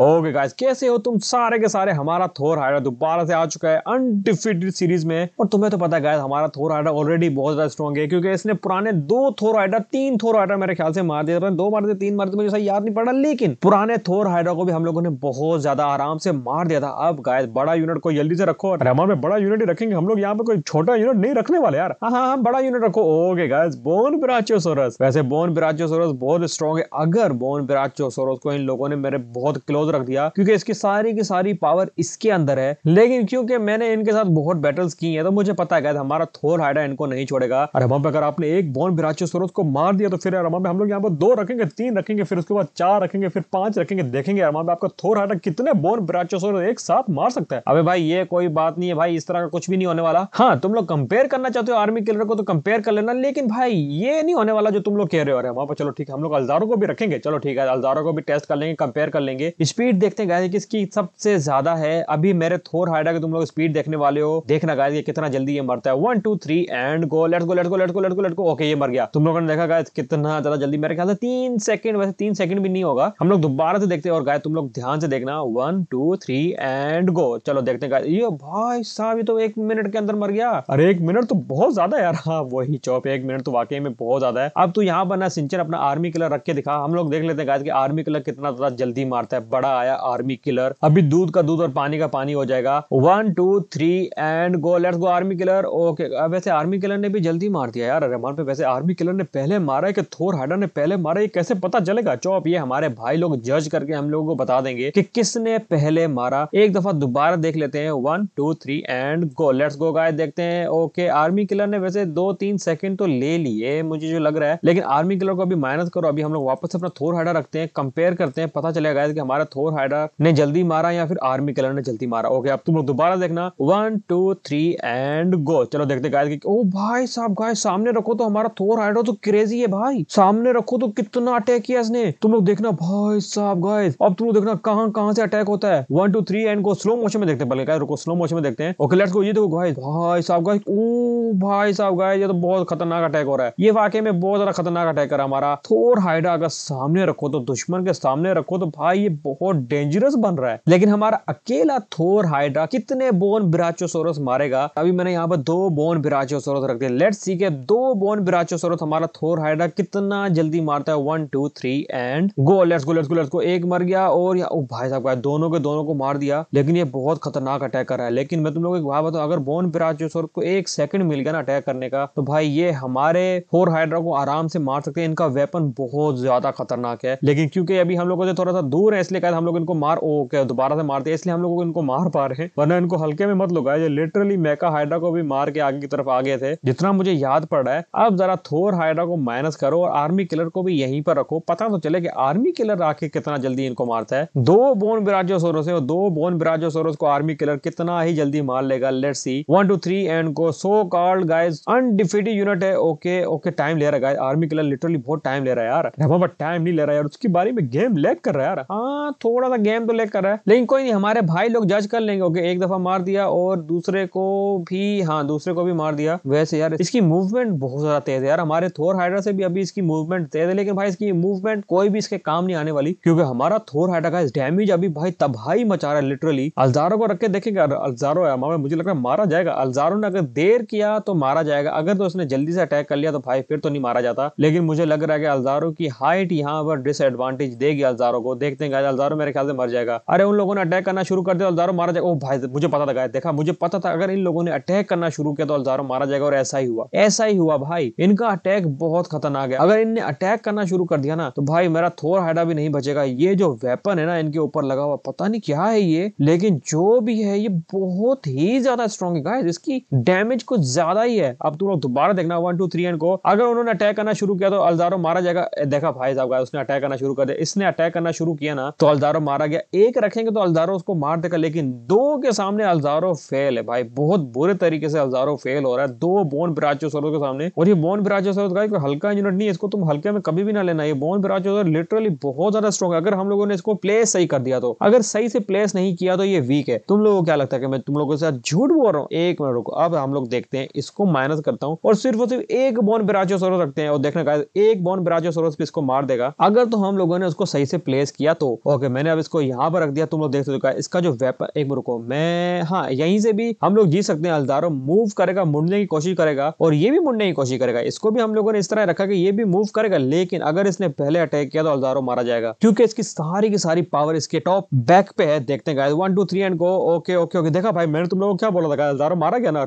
okay okay guys कैसे हो तुम सारे के सारे हमारा थोर हाइडर दोबारा से आ चुका है अनडिफिटेड सीरीज में और तुम्हें तो पता है गाइस हमारा थोर हाइडर ऑलरेडी बहुत ज्यादा स्ट्रॉन्ग है क्योंकि इसने पुराने दो थोर हाइडर तीन थोर हाइडर मेरे ख्याल से मार दिया था दो मार दिए तीन मार दिए मुझे याद नहीं पड़ा लेकिन पुराने थोर हाइडर को भी हम लोगों ने बहुत ज्यादा आराम से मार दिया था अब गायस बड़ा यूनिट को जल्दी से रखो हमारे बड़ा यूनिट रखेंगे हम लोग यहाँ पे कोई छोटा यूनिट नहीं रखने वाले यार हाँ हाँ, हाँ बड़ा यूनिट रखो ओके गायस बोन सोरस वैसे बोन बिराचो सोरस बहुत स्ट्रॉन्ग है अगर बोन सोरस को इन लोगों ने मेरे बहुत क्लोज क्लोज रख दिया क्योंकि इसकी सारी की सारी पावर इसके अंदर है लेकिन क्योंकि मैंने इनके साथ बहुत बैटल्स की है तो मुझे पता है हमारा थोर हाइडा इनको नहीं छोड़ेगा और हम अगर आपने एक बोन बॉन विराचोसोरस को मार दिया तो फिर अरमा हम लोग यहाँ पर दो रखेंगे तीन रखेंगे फिर उसके बाद चार रखेंगे फिर पांच रखेंगे देखेंगे अरमा में आपका थोर हाइडा कितने बोन बॉन विराचोसोरस एक साथ मार सकता है अबे भाई ये कोई बात नहीं है भाई इस तरह का कुछ भी नहीं होने वाला हाँ तुम लोग कंपेयर करना चाहते हो आर्मी किलर को तो कंपेयर कर लेना लेकिन भाई ये नहीं होने वाला जो तुम लोग कह रहे हो अरे वहां पर चलो ठीक है हम लोग अलजारों को भी रखेंगे चलो ठीक है अलजारों को भी टेस्ट कर लेंगे कंपेयर कर लेंगे इस स्पीड देखते हैं गाइस किसकी सबसे ज्यादा है अभी मेरे थोर हाइडा के तुम लोग स्पीड देखने वाले हो देखना गाइस ये कितना जल्दी ये मरता है one two three and go let go let go let go let go let go okay ये मर गया तुम लोगों ने देखा गाइस कितना ज्यादा जल्दी मेरे ख्याल से तीन सेकंड वैसे तीन सेकंड भी नहीं होगा हम लोग दोबारा से देखते हैं और गाय तुम लोग ध्यान से देखना one two three and go चलो देखते हैं ये भाई साहब ये तो एक मिनट के अंदर मर गया अरे एक मिनट तो बहुत ज्यादा यार हाँ वही चौप एक मिनट तो वाकई में बहुत ज्यादा है अब तो यहाँ पर ना सिंचन अपना आर्मी कलर रख के दिखा हम लोग देख लेते हैं गाय की आर्मी कलर कितना ज्यादा जल्दी मारता है पड़ा आया आर्मी किलर अभी दूध का दूध और पानी का पानी हो जाएगा one two three and go let's go army killer okay वैसे आर्मी किलर ने भी जल्दी मार दिया यार रहमान पे वैसे आर्मी किलर ने पहले मारा है कि थोर हाडा ने पहले मारा ये कैसे पता चलेगा चौप ये हमारे भाई लोग जज करके हम लोगों को बता देंगे कि किसने पहले मारा एक दफा दोबारा देख लेते हैं one two three and go let's go guy देखते हैं ओके आर्मी किलर ने वैसे दो तीन सेकंड तो ले लिए मुझे जो लग रहा है लेकिन आर्मी किलर को अभी माइनस करो अभी हम लोग वापस अपना थोर हाडा रखते हैं कंपेयर करते हैं पता चलेगा कि हमारा थोर हाइड्रा ने जल्दी मारा या फिर आर्मी कलर ने जल्दी मारा ओके अब तुम लोग दोबारा देखना one two three and go चलो देखते गाय ओ भाई साहब गाय सामने रखो तो हमारा थोर हाइड्रो तो क्रेजी है भाई सामने रखो तो कितना अटैक किया इसने तुम लोग देखना भाई साहब गाय अब तुम लोग देखना कहाँ कहाँ से अटैक होता है one two three and go slow motion में देखते हैं पहले रुको स्लो मोशन में देखते हैं ओके लेट्स गो ये देखो गाइस भाई साहब गाय ओ भाई साहब गाय ये तो बहुत खतरनाक अटैक हो रहा है ये वाकई में बहुत ज्यादा खतरनाक अटैक है हमारा थोर हाइड्रा अगर सामने रखो तो दुश्मन के सामने रखो तो भाई ये बहुत बहुत डेंजरस बन रहा है लेकिन हमारा अकेला थोर हाइड्रा कितने बोन बिराचोसोरस मारेगा अभी मैंने यहाँ पर दो बोन बिराचोसोरस रख दिया लेट सी के दो बोन बिराचोसोरस हमारा थोर हाइड्रा कितना जल्दी मारता है one two three and go let's go let's go let's go एक मर गया और या, ओ भाई साहब दोनों के दोनों को मार दिया लेकिन ये बहुत खतरनाक अटैक कर रहा है लेकिन मैं तुम लोग एक बात बताऊँ अगर बोन बिराचोसोरस को एक सेकंड मिल गया ना अटैक करने का तो भाई ये हमारे थोर हाइड्रा को आराम से मार सकते हैं इनका वेपन बहुत ज्यादा खतरनाक है लेकिन क्योंकि अभी हम लोगों से थोड़ा सा दूर है इसलिए शायद हम लोग इनको मार ओ क्या दोबारा से मारते हैं इसलिए हम लोग इनको मार पा रहे हैं वरना इनको हल्के में मत लुगाए जो लिटरली मेका हाइड्रा को भी मार के आगे की तरफ आ गए थे जितना मुझे याद पड़ रहा है अब जरा थोर हाइड्रा को माइनस करो और आर्मी किलर को भी यहीं पर रखो पता तो चले कि आर्मी किलर आके कितना जल्दी इनको मारता है दो बोन बिराजो सोरोस है और दो बोन बिराजो सोरोस को आर्मी किलर कितना ही जल्दी मार लेगा let see one two three and को so called guys undefeated unit है ओके ओके टाइम ले रहा है आर्मी किलर लिटरली बहुत टाइम ले रहा है यार टाइम नहीं ले रहा है यार उसकी बारी में गेम लेक कर रहा है यार हाँ थोड़ा सा गेम तो लेकर है लेकिन कोई नहीं हमारे भाई लोग जज कर लेंगे ओके एक दफा मार दिया और दूसरे को भी हाँ दूसरे को भी मार दिया वैसे यार इसकी मूवमेंट बहुत ज्यादा तेज है यार हमारे थोर हाइड्रा से भी अभी इसकी मूवमेंट तेज है लेकिन भाई इसकी मूवमेंट कोई भी इसके काम नहीं आने वाली क्योंकि हमारा थोर हाइड्रा का डैमेज अभी भाई तबाही मचा रहा है लिटरली अलजारो को रख के देखेंगे अलजारो है मुझे लग रहा है मारा जाएगा अल्जारो ने अगर देर किया तो मारा जाएगा अगर तो उसने जल्दी से अटैक कर लिया तो भाई फिर तो नहीं मारा जाता लेकिन मुझे लग रहा है कि अलजारो की हाइट यहाँ पर डिसएडवांटेज देगी अल्जारो को देखते हैं अल्दारो मेरे ख्याल से मर जाएगा अरे उन लोगों ने अटैक करना शुरू कर दिया अलदारो मारा जाएगा ओ भाई मुझे पता लगा देखा मुझे पता था अगर इन लोगों ने अटैक करना शुरू किया तो अलदारो मारा जाएगा और ऐसा ही हुआ ऐसा ही हुआ भाई इनका अटैक बहुत खतरनाक है अगर इनने अटैक करना शुरू कर दिया ना तो भाई मेरा थोर हाइडा भी नहीं बचेगा ये जो वेपन है ना इनके ऊपर लगा हुआ पता नहीं क्या है ये लेकिन जो भी है ये बहुत ही ज्यादा स्ट्रॉन्ग है इसकी डैमेज कुछ ज्यादा ही है अब तुम लोग दोबारा देखना वन टू थ्री एंड को अगर उन्होंने अटैक करना शुरू किया तो अलदारो मारा जाएगा देखा भाई साहब उसने अटैक करना शुरू कर दिया इसने अटैक करना शुरू किया ना तो अल्जारो मारा गया एक रखेंगे तो अल्जारो उसको मार देगा लेकिन दो के सामने अल्जारो फेल है भाई बहुत बुरे तरीके से अल्जारो फेल हो रहा है दो बोन ब्राचोसोरस के सामने और ये बोन ब्राचोसोरस का कोई हल्का यूनिट नहीं है इसको तुम हल्के में कभी भी ना लेना ये बोन ब्राचोसोरस लिटरली बहुत ज्यादा स्ट्रॉग है अगर हम लोगों ने इसको प्लेस सही कर दिया तो अगर सही से प्लेस नहीं किया तो ये वीक है तुम लोगों को क्या लगता है कि मैं तुम लोगों के साथ झूठ बोल रहा हूँ एक मिनट रुको अब हम लोग देखते हैं इसको माइनस करता हूँ और सिर्फ और सिर्फ एक बोन ब्राचोसोरस रखते हैं और देखना एक बोन ब्राचोसोरस भी इसको मार देगा अगर तो हम लोगों ने उसको सही से प्लेस किया तो ओके ओके मैंने अब इसको यहाँ पर रख दिया तुम लोग देख सकते हो इसका जो वेपन एक रुको मैं हाँ यहीं से भी हम लोग जीत सकते हैं अलदारो मूव करेगा मुड़ने की कोशिश करेगा और ये भी मुड़ने की कोशिश करेगा इसको भी हम लोगों ने इस तरह रखा कि ये भी मूव करेगा लेकिन अगर इसने पहले अटैक किया तो अलदारो मारा जाएगा क्योंकि इसकी सारी की सारी पावर इसके टॉप बैक पे है देखते हैं one two three and go okay okay okay देखा भाई मैंने तुम लोगों को क्या बोला था अलदारो मारा गया ना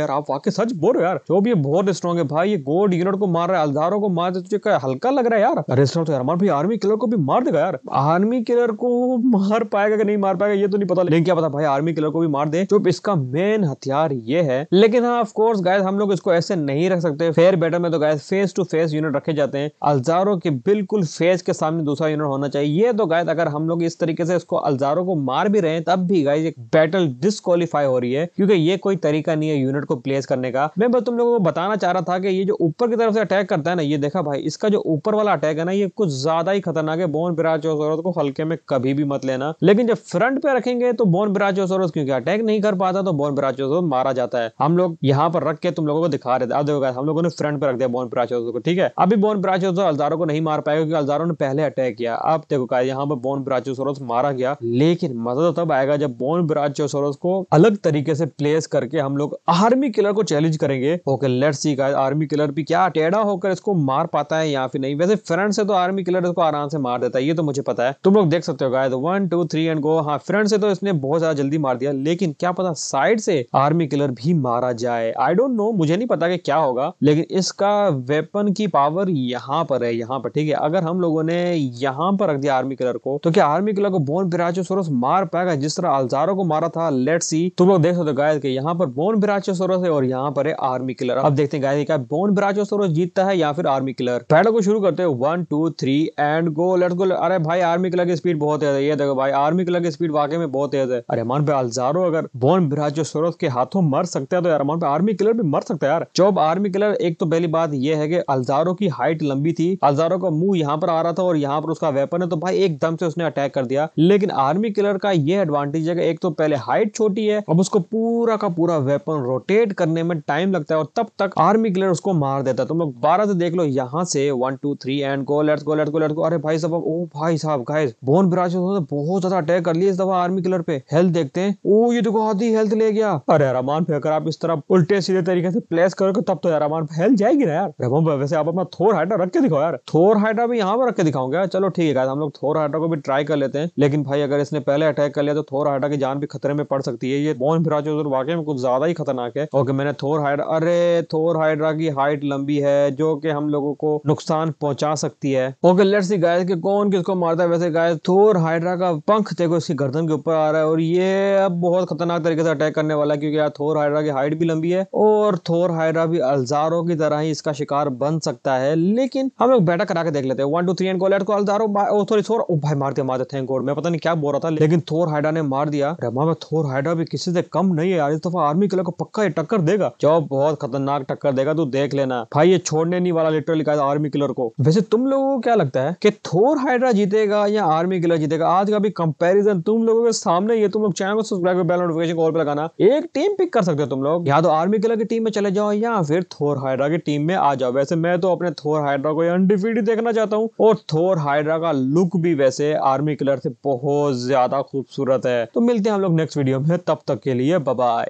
यार आप वाकई सच बोल रहे यार जो भी बहुत स्ट्रॉग है भाई ये गोल्ड यूनिट को मार रहा है अल्दारो को मार तुझे हल्का लग रहा है यार अरे तो यार भाई आर्मी किलर को भी मार देगा यार आर्मी किलर को मार पाएगा कि नहीं मार पाएगा ये तो नहीं पता लेकिन क्या पता भाई आर्मी किलर को भी मार दे जो इसका मेन हथियार ये है लेकिन हाँ ऑफकोर्स गायज हम लोग इसको ऐसे नहीं रख सकते फेयर बैटल में तो guys face to face unit रखे जाते हैं अल्जारो के बिल्कुल फेस के सामने दूसरा यूनिट होना चाहिए ये तो गायज अगर हम लोग इस तरीके से इसको अल्जारो को मार भी रहे तब भी गायज एक बैटल डिस्कालीफाई हो रही है क्योंकि ये कोई तरीका नहीं है यूनिट को प्लेस करने का मैं बस तुम लोगों को बताना चाह रहा था कि ये जो ऊपर की तरफ से अटैक करता है ना ये देखा भाई इसका जो ऊपर वाला अटैक है ना ये कुछ ज्यादा ही खतरनाक है बोन बिराज को हल्का કે મે કભી ભી મત લેના લેકિન જો ફ્રન્ટ પર રખેંગે તો બોન બ્રાચ્યોસ ઓરસ ક્યુકે એટેક નહીં કર પાતા તો બોન બ્રાચ્યોસ ઓરસ કો मारा જાતા હૈ હમ લોગ યહાં પર રખ કે તુમ લોગો કો દિખા રહે હે આ દેખો ગાઈસ હમ લોગોને ફ્રન્ટ પર રખ દિયા બોન બ્રાચ્યોસ ઓરસ કો ઠીક હે અભી બોન બ્રાચ્યોસ ઓરસ અલજારો કો નહીં માર પાયેગા કી અલજારોને પહેલે એટેક કિયા આપ દેખો ક્યા યહાં પર બોન બ્રાચ્યોસ ઓરસ મરા ગયા લેકિન મજા તો તબ આયેગા જબ બોન બ્રાચ્યોસ ઓરસ કો અલગ તરીકે સે પ્લેસ કરકે હમ લોગ આર્મી કિલર કો ચેલેન્જ કરેંગે okay let's see guys army killer ભી ક્યા ટેડા હોકર ઇસકો માર પાતા હૈ યા लोग देख सकते हो guy one two three and go हाँ फ्रंट से तो इसने बहुत ज्यादा जल्दी मार दिया लेकिन क्या पता साइड से आर्मी किलर भी मारा जाए आई डोंट नो मुझे नहीं पता कि क्या होगा लेकिन इसका वेपन की पावर यहाँ पर है यहाँ पर ठीक है अगर हम लोगों ने यहाँ पर रख दिया आर्मी किलर को तो क्या आर्मी किलर को बोन बिराचोसोरस मार पाएगा जिस तरह अलजारो को मारा था लेट सी तुम लोग देख सकते हो गाय यहाँ पर बोन बिराचोसोरस है और यहाँ पर है आर्मी किलर अब देखते हैं गाय क्या बोन बिराचोसोरस जीतता है या फिर आर्मी किलर पहले को शुरू करते हैं one two three and go let go अरे भाई आर्मी किलर की स्पीड बहुत तेज है ये देखो भाई आर्मी क्लर की स्पीड वाकई में बहुत तेज है अरे मान पे अलजारो अगर बोन बिराजो सोरत के हाथों मर सकता है तो यार मान पे आर्मी क्लर भी मर सकता है यार जॉब आर्मी क्लर एक तो पहली बात यह है कि अलजारो की हाइट लंबी थी अलजारो का मुंह यहाँ पर आ रहा था और यहाँ पर उसका वेपन है तो भाई एकदम से उसने अटैक कर दिया लेकिन आर्मी किलर का ये एडवांटेज है कि एक तो पहले हाइट छोटी है अब उसको पूरा का पूरा वेपन रोटेट करने में टाइम लगता है और तब तक आर्मी किलर उसको मार देता है तुम लोग बारह से देख लो यहाँ से one two three and go let's go let's go let's go अरे भाई साहब ओ भाई साहब गाइस बोन ब्राशेस ने बहुत ज्यादा अटैक कर लिया इस दफा आर्मी किलर पे हेल्थ देखते हैं ओ ये देखो आधी हेल्थ ले गया अरे रमान पे अगर आप इस तरह उल्टे सीधे तरीके से प्लेस करोगे तब तो यार हेल्थ जाएगी ना यार वैसे आप अपना थोर हाइड्रा रख के दिखाओ यार थोर हाइड्रा भी यहाँ पर रख के दिखाऊंगा चलो ठीक है हम लोग थोर हाइड्रा को भी ट्राई कर लेते हैं लेकिन भाई अगर इसने पहले अटैक कर लिया तो थोर हाइड्रा की जान भी खतरे में पड़ सकती है ये बोन ब्राशेस वाकई में कुछ ज्यादा ही खतरनाक है ओके मैंने थोर हाइड्रा अरे थोर हाइड्रा की हाइट लंबी है जो कि हम लोगों को नुकसान पहुंचा सकती है ओके लेट्स सी गाइस कि कौन किसको मारता है वैसे गाइस थोर हाइड्रा का पंख देखो इसकी गर्दन के ऊपर आ रहा है और ये अब बहुत खतरनाक तरीके से अटैक करने वाला है क्योंकि यार थोर हाइड्रा की हाइट भी लंबी है और थोर हाइड्रा भी अलजारो की तरह ही इसका शिकार बन सकता है लेकिन हम लोग बैठक करा के देख लेते हैं one two three and go let को अल्जारो सॉरी थोर ओ भाई मार दिया मार दिया थैंक गॉड मैं पता नहीं क्या बोल रहा था लेकिन थोर हाइड्रा ने मार दिया रमा में थोर हाइड्रा भी किसी से कम नहीं है यार इस दफा आर्मी किलर को पक्का ये टक्कर देगा जो बहुत खतरनाक टक्कर देगा तू देख लेना भाई ये छोड़ने नहीं वाला लिटरली आर्मी किलर को वैसे तुम लोगों को क्या लगता है कि थोर हाइड्रा जीतेगा या आर्मी आर्मी किला जीतेगा आज का भी कंपैरिजन तुम लोगों के सामने ये तुम लोग चैनल को सब्सक्राइब बेल नोटिफिकेशन कॉल पे लगाना एक टीम पिक कर सकते हो तुम लोग या तो आर्मी किला की टीम में चले जाओ या फिर थोर हाइड्रा की टीम में आ जाओ वैसे मैं तो अपने थोर हाइड्रा को अनडिफीड देखना चाहता हूँ और थोर हाइड्रा का लुक भी वैसे आर्मी किलर से बहुत ज्यादा खूबसूरत है तो मिलते हैं हम लोग नेक्स्ट वीडियो में तब तक के लिए बबाई